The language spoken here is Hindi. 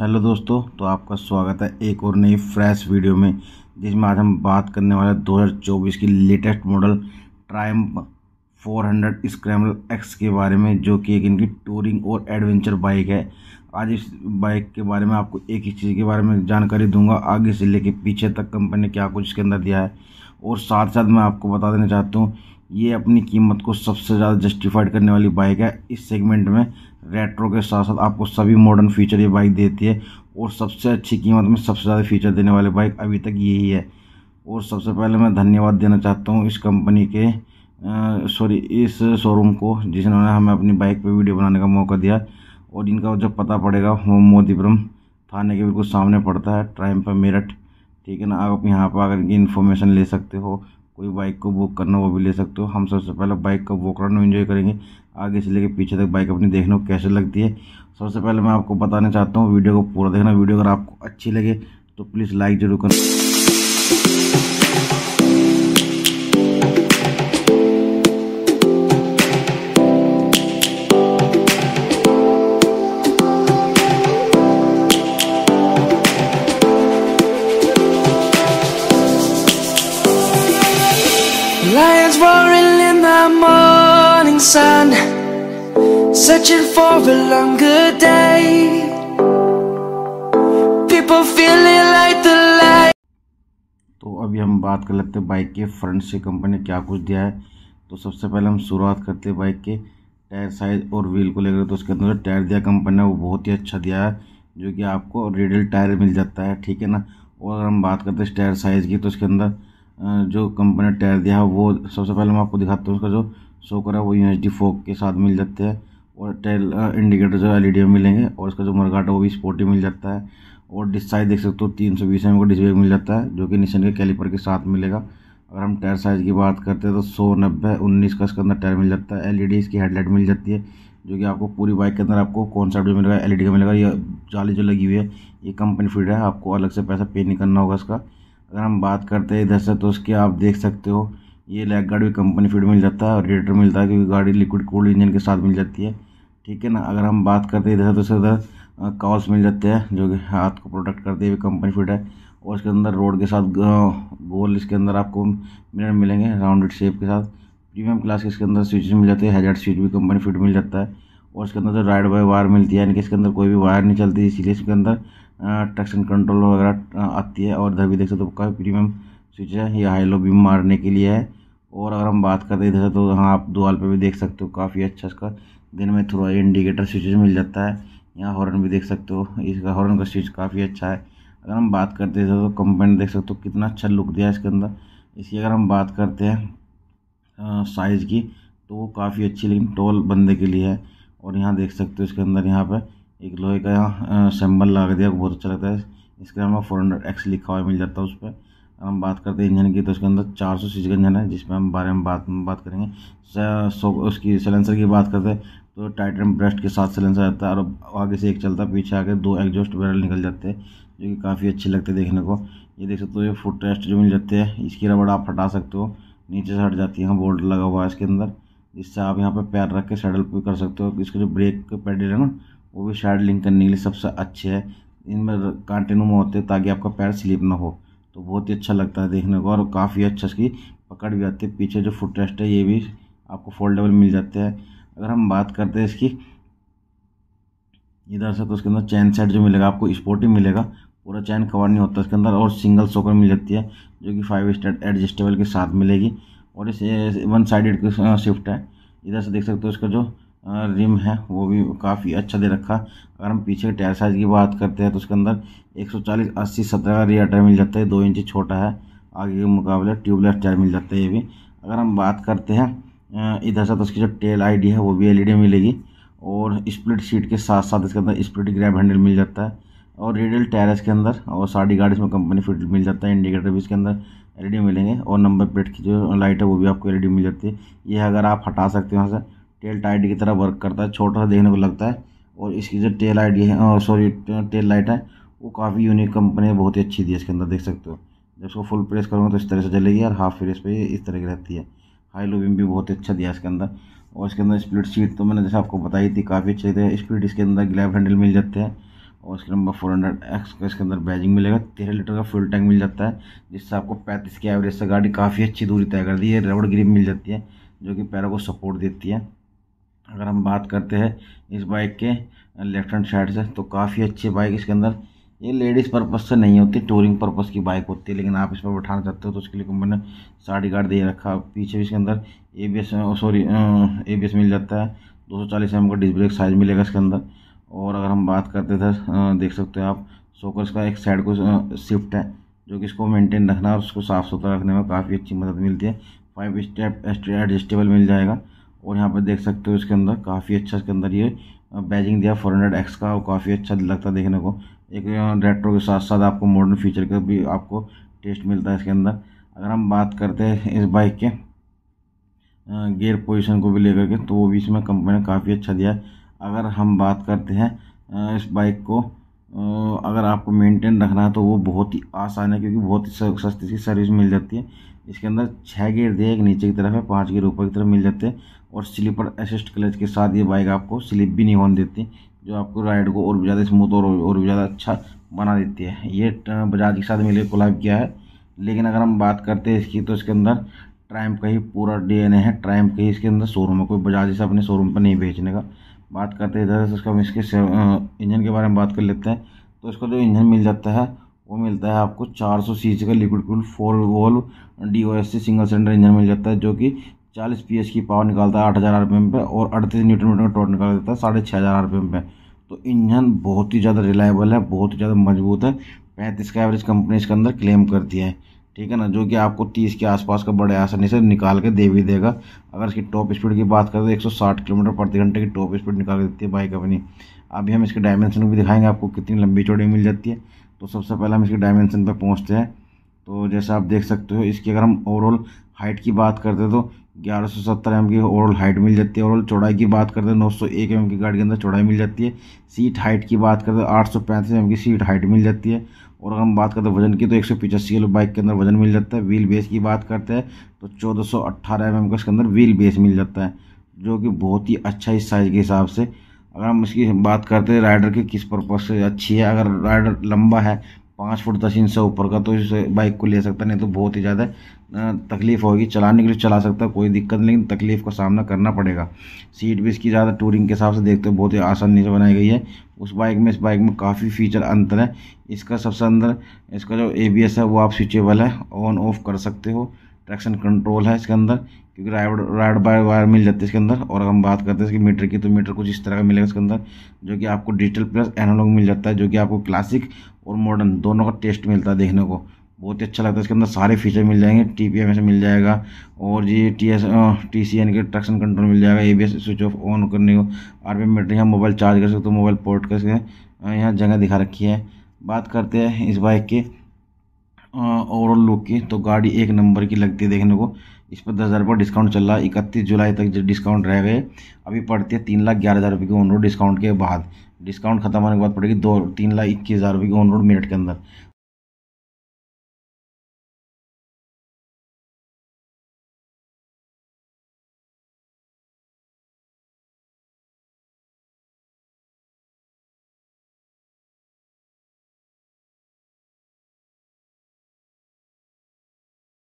हेलो दोस्तों तो आपका स्वागत है एक और नई फ्रेश वीडियो में जिसमें आज हम बात करने वाले 2024 की latest model Triumph 400 scrambler X के बारे में जो कि एक इनकी टूरिंग और एडवेंचर बाइक है आज इस बाइक के बारे में आपको एक ही चीज़ के बारे में जानकारी दूंगा आगे से लेके पीछे तक कंपनी ने क्या कुछ इसके अंदर दिया है और साथ साथ मैं आपको बता देना चाहता हूँ ये अपनी कीमत को सबसे ज़्यादा जस्टिफाइड करने वाली बाइक है इस सेगमेंट में रेट्रो के साथ साथ आपको सभी मॉडर्न फीचर ये बाइक देती है और सबसे अच्छी कीमत में सबसे ज़्यादा फीचर देने वाली बाइक अभी तक यही है और सबसे पहले मैं धन्यवाद देना चाहता हूँ इस कंपनी के सॉरी इस शोरूम को जिन्होंने हमें अपनी बाइक पर वीडियो बनाने का मौका दिया और इनका जब पता पड़ेगा वो मोदीपुरम थाने के बिल्कुल सामने पड़ता है ट्राइम पर मेरठ ठीक है ना आप यहाँ पर आकर इनकी इन्फॉर्मेशन ले सकते हो कोई बाइक को बुक करना वो भी ले सकते हो हम सबसे पहले बाइक का वॉक रन इन्जॉय करेंगे आगे से लेके पीछे तक बाइक अपनी देखने को कैसे लगती है सबसे पहले मैं आपको बताना चाहता हूँ वीडियो को पूरा देखना वीडियो अगर आपको अच्छी लगे तो प्लीज़ लाइक जरूर करना sun Searching for a longer day People feeling like the light तो अभी हम बात कर लेते हैं बाइक के फ्रंट से कंपनी ने क्या कुछ दिया है तो सबसे पहले हम शुरुआत करते हैं बाइक के टायर साइज़ और व्हील को लेकर तो उसके अंदर जो टायर दिया कंपनी ने वो बहुत ही अच्छा दिया है जो कि आपको रेडल टायर मिल जाता है ठीक है ना और अगर हम बात करते हैं टायर साइज़ की तो उसके अंदर जो कंपनी ने टायर दिया है वो सबसे पहले मैं आपको दिखाता हूँ उसका जो शो करा वो यू एच डी फोक के साथ मिल जाते हैं और टेल इंडिकेटर जो एल ई डी में मिलेंगे और इसका जो है वो भी स्पोर्टी मिल जाता है और डिस्क साइज देख सकते हो तीन सौ बीस एम का डिस्प्ले मिल जाता है जो कि निशन के कैलिपर के साथ मिलेगा अगर हम टायर साइज़ की बात करते हैं तो सौ नब्बे उन्नीस का इसके अंदर टायर मिल जाता है एलईडी e इसकी हेडलाइट मिल जाती है जो कि आपको पूरी बाइक के अंदर आपको कौन सा डिस्प्ले मिलेगा डी e का मिलेगा ये जाली जो लगी हुई है ये कंपनी फीड है आपको अलग से पैसा पे नहीं करना होगा इसका अगर हम बात करते हैं इधर से तो उसके आप देख सकते हो ये लैग गार्ड भी कंपनी फीड मिल जाता है और रेडर मिलता है क्योंकि गाड़ी लिक्विड कोल्ड इंजन के साथ मिल जाती है ठीक है ना अगर हम बात करते हैं इधर तो उधर कॉल्स मिल जाते हैं जो कि हाथ को प्रोटेक्ट करते हुए कंपनी फीड है और इसके अंदर रोड के साथ गोल इसके अंदर आपको मिनट मिलेंगे राउंडेड शेप के साथ प्रीमियम क्लास के इसके अंदर स्विच मिल जाते हैं हेजर्ड स्विच भी कंपनी फिट मिल जाता है और इसके अंदर जो राइड बाय वायर मिलती है यानी कि इसके अंदर कोई भी वायर नहीं चलती इसीलिए इसके अंदर ट्रैक्शन कंट्रोल वगैरह आती है और इधर भी देख सकते हो काफ़ी प्रीमियम स्विच है ये हाई लो बीम मारने के लिए है और अगर हम बात करते इधर तो यहाँ आप दुआल पे भी देख सकते हो काफ़ी अच्छा इसका दिन में थोड़ा इंडिकेटर स्विच मिल जाता है यहाँ हॉर्न भी देख सकते हो इसका हॉर्न का स्विच काफ़ी अच्छा है अगर हम बात करते हैं तो कंपनी देख सकते हो कितना अच्छा लुक दिया है इसके अंदर इसकी अगर हम बात करते हैं साइज़ की तो वो काफ़ी अच्छी लेकिन टोल बंदे के लिए है और यहाँ देख सकते हो इसके अंदर यहाँ पर एक लोहे का यहाँ सेम्बल लगा दिया बहुत अच्छा लगता है इसके अंदर फोर हंड्रेड एक्स लिखा हुआ मिल जाता है उस पर अगर हम बात करते हैं इंजन की तो उसके अंदर चार सौ सीसी का इंजन है जिसमें हम बारे में बात बात करेंगे सो उसकी सिलेंसर की बात करते हैं तो टाइटन ब्रस्ट के साथ सिलेंसर आता है और आगे से एक चलता है पीछे आगे दो एग्जॉस्ट बैरल निकल जाते हैं जो कि काफ़ी अच्छे लगते हैं देखने को ये देख सकते हो ये फुट टेस्ट जो मिल जाते हैं इसकी रबड़ आप हटा सकते हो नीचे से हट जाती है बोल्ट लगा हुआ है इसके अंदर इससे आप यहाँ पर पैर रख के सैडल पे कर सकते हो इसके जो ब्रेक के पैडल है ना वो भी लिंक करने के लिए सबसे अच्छे है इनमें कंटिन्यू में होते हैं ताकि आपका पैर स्लिप ना हो तो बहुत ही अच्छा लगता है देखने को और काफ़ी अच्छा इसकी पकड़ भी आती है पीछे जो फुट रेस्ट है ये भी आपको फोल्डेबल मिल जाते हैं अगर हम बात करते हैं इसकी इधर से तो उसके अंदर चैन सेट जो मिलेगा आपको ही मिलेगा पूरा चैन कवर नहीं होता इसके अंदर और सिंगल सोकर मिल जाती है जो कि फाइव स्टार एडजस्टेबल के साथ मिलेगी और इसे वन साइड शिफ्ट है इधर से देख सकते हो इसका जो रिम है वो भी काफ़ी अच्छा दे रखा अगर हम पीछे टायर साइज़ की बात करते हैं तो उसके अंदर एक सौ चालीस अस्सी सत्रह का रियर टायर मिल जाता है दो इंच छोटा है आगे के मुकाबले ट्यूबलेस टायर मिल जाता है ये भी अगर हम बात करते हैं इधर से तो उसकी जो टेल आईडी है वो भी एलईडी मिलेगी और स्प्लिट सीट के साथ साथ इसके अंदर स्प्लिट ग्रैब हैंडल मिल जाता है और रेडियल टायर इसके अंदर और साड़ी गाड़ी इसमें कंपनी फिट मिल जाता है इंडिकेटर भी इसके अंदर एलईडी मिलेंगे और नंबर प्लेट की जो लाइट है वो भी आपको एलईडी मिल जाती है ये अगर आप हटा सकते हो वहाँ से टेल टाइट की तरह वर्क करता है छोटा सा देखने को लगता है और इसकी जो टेल आइड है सॉरी टेल लाइट है वो काफ़ी यूनिक कंपनी है बहुत ही अच्छी थी इसके अंदर देख सकते हो जब इसको फुल प्रेस करूँगा तो इस तरह से जलेगी और हाफ प्रेस पे इस तरह की रहती है हाई लूबिंग भी बहुत अच्छा दिया इसके अंदर और इसके अंदर स्प्लिट सीट तो मैंने जैसे आपको बताई थी काफ़ी अच्छे थे स्प्लिट इसके अंदर ग्लैब हैंडल मिल जाते हैं और इसके नंबर फोर हंड्रेड एक्स का इसके अंदर बैजिंग मिलेगा तेरह लीटर का फुल टैंक मिल जाता है जिससे आपको पैंतीस की एवरेज से गाड़ी काफ़ी अच्छी दूरी तय कर दी है रबड़ ग्रिप मिल जाती है जो कि पैरों को सपोर्ट देती है अगर हम बात करते हैं इस बाइक के लेफ्ट हैंड साइड से तो काफ़ी अच्छी बाइक इसके अंदर ये लेडीज़ पर्पज़ से नहीं होती टूरिंग पर्पज़ की बाइक होती है लेकिन आप इस पर बैठाना चाहते हो तो उसके लिए कंपनी ने साड़ी गार्ड दे रखा पीछे भी इसके अंदर A B S sorry A B S मिल जाता है दो सौ चालीस एम का डिस्क ब्रेक साइज मिलेगा इसके अंदर और अगर हम बात करते थे देख सकते हो आप सोकर का एक साइड को शिफ्ट है जो कि इसको मेंटेन रखना और उसको साफ़ सुथरा रखने में काफ़ी अच्छी मदद मिलती है फाइव स्टेप एडजस्टेबल मिल जाएगा और यहाँ पर देख सकते हो इसके अंदर काफ़ी अच्छा इसके अंदर ये बैजिंग दिया फोर हंड्रेड एक्स का और काफ़ी अच्छा लगता है देखने को एक रेट्रो के साथ साथ आपको मॉडर्न फीचर का भी आपको टेस्ट मिलता है इसके अंदर अगर हम बात करते हैं इस बाइक के गेयर पोजीशन को भी लेकर के तो वो भी इसमें कंपनी ने काफ़ी अच्छा दिया है अगर हम बात करते हैं इस बाइक को अगर आपको मेंटेन रखना है तो वो बहुत ही आसान है क्योंकि बहुत ही सस्ती सी सर्विस मिल जाती है इसके अंदर छः गियर दिए एक नीचे की तरफ है पाँच गियर ऊपर की तरफ मिल जाते हैं और स्लीपर असिस्ट क्लच के साथ ये बाइक आपको स्लिप भी नहीं होने देती जो आपको राइड को और भी ज़्यादा स्मूथ और और भी ज़्यादा अच्छा बना देती है ये बजाज के साथ मिले कोलाब किया है लेकिन अगर हम बात करते हैं इसकी तो इसके अंदर ट्राइम का ही पूरा डीएनए है ट्राइम का ही इसके अंदर शोरूम है कोई बजाज इसे अपने शोरूम पर नहीं बेचने का बात करते हैं इधर से हम इसके इंजन के बारे में बात कर लेते हैं तो इसका जो इंजन मिल जाता है वो मिलता है आपको 400 सीसी का liquid cool four valve D O S C single cylinder engine मिल जाता है जो कि चालीस पी की पावर निकालता है आठ हज़ार आर पे और अड़तीस न्यूट्रन मीटर का टॉर्क निकाल देता है साढ़े छः हज़ार आर पे तो इंजन बहुत ही ज़्यादा रिलायबल है बहुत ही ज़्यादा मजबूत है पैंतीस का एवरेज कंपनी इसके अंदर क्लेम करती है ठीक है ना जो कि आपको तीस के आसपास का बड़े आसानी से निकाल के दे भी देगा अगर इसकी टॉप स्पीड की बात करें तो एक सौ साठ किलोमीटर प्रति घंटे की टॉप स्पीड निकाल देती है बाइक अपनी अभी हम इसके डायमेंशन भी दिखाएंगे आपको कितनी लंबी चौड़ी मिल जाती है तो सबसे पहले हम इसके डायमेंशन पर पहुँचते हैं तो जैसे आप देख सकते हो इसकी अगर हम ओवरऑल हाइट की बात करते हैं तो 1170 एम की ओवरऑल हाइट मिल जाती है ओवरऑल चौड़ाई की बात करते हैं एक एम की गाड़ी के अंदर चौड़ाई मिल जाती है सीट हाइट की बात करते हैं आठ सौ एम की सीट हाइट मिल जाती है और अगर हम बात करते हैं वजन की तो एक सौ पिचासी किलो बाइक के अंदर वजन मिल जाता है व्हील बेस की बात करते हैं तो चौदह सौ अट्ठारह एम का इसके अंदर व्हील बेस मिल जाता है जो कि बहुत ही अच्छा इस साइज़ के हिसाब से अगर हम इसकी बात करते हैं राइडर की किस पर्पज़ से अच्छी है अगर राइडर लंबा है पाँच फुट दस इंच से ऊपर का तो इस बाइक को ले सकता नहीं तो बहुत ही ज़्यादा तकलीफ़ होगी चलाने के लिए चला सकता है कोई दिक्कत नहीं लेकिन तकलीफ़ का सामना करना पड़ेगा सीट भी इसकी ज़्यादा टूरिंग के हिसाब से देखते हो बहुत ही आसानी से बनाई गई है उस बाइक में इस बाइक में काफ़ी फीचर अंतर है इसका सबसे अंदर इसका जो ए है वो आप स्विचेबल है ऑन ऑफ कर सकते हो ट्रैक्शन कंट्रोल है इसके अंदर क्योंकि राइड राइड बाय वायर मिल जाती है इसके अंदर और हम बात करते हैं इसके मीटर की तो मीटर कुछ इस तरह का मिलेगा इसके अंदर जो कि आपको डिजिटल प्लस एनालॉग मिल जाता है जो कि आपको क्लासिक और मॉडर्न दोनों का टेस्ट मिलता है देखने को बहुत ही अच्छा लगता है इसके अंदर सारे फीचर मिल जाएंगे टी पी एम एस मिल जाएगा और G T S T C N के ट्रक्शन कंट्रोल मिल जाएगा A B S switch off on करने को आर पी बैटरी यहाँ मोबाइल चार्ज कर सकते हो मोबाइल पोर्ट कर सकते यहाँ जगह दिखा रखी है बात करते हैं इस बाइक की ओवरऑल लुक की तो गाड़ी एक नंबर की लगती है देखने को इस पर दस हज़ार रुपये डिस्काउंट चल रहा है इकतीस जुलाई तक जो डिस्काउंट रह गए अभी पड़ती है तीन लाख ग्यारह हज़ार रुपये की ऑन रोड डिस्काउंट के बाद डिस्काउंट खत्म होने के बाद पड़ेगी दो तीन लाख इक्कीस हज़ार रुपये की ऑन रोड मिनट के अंदर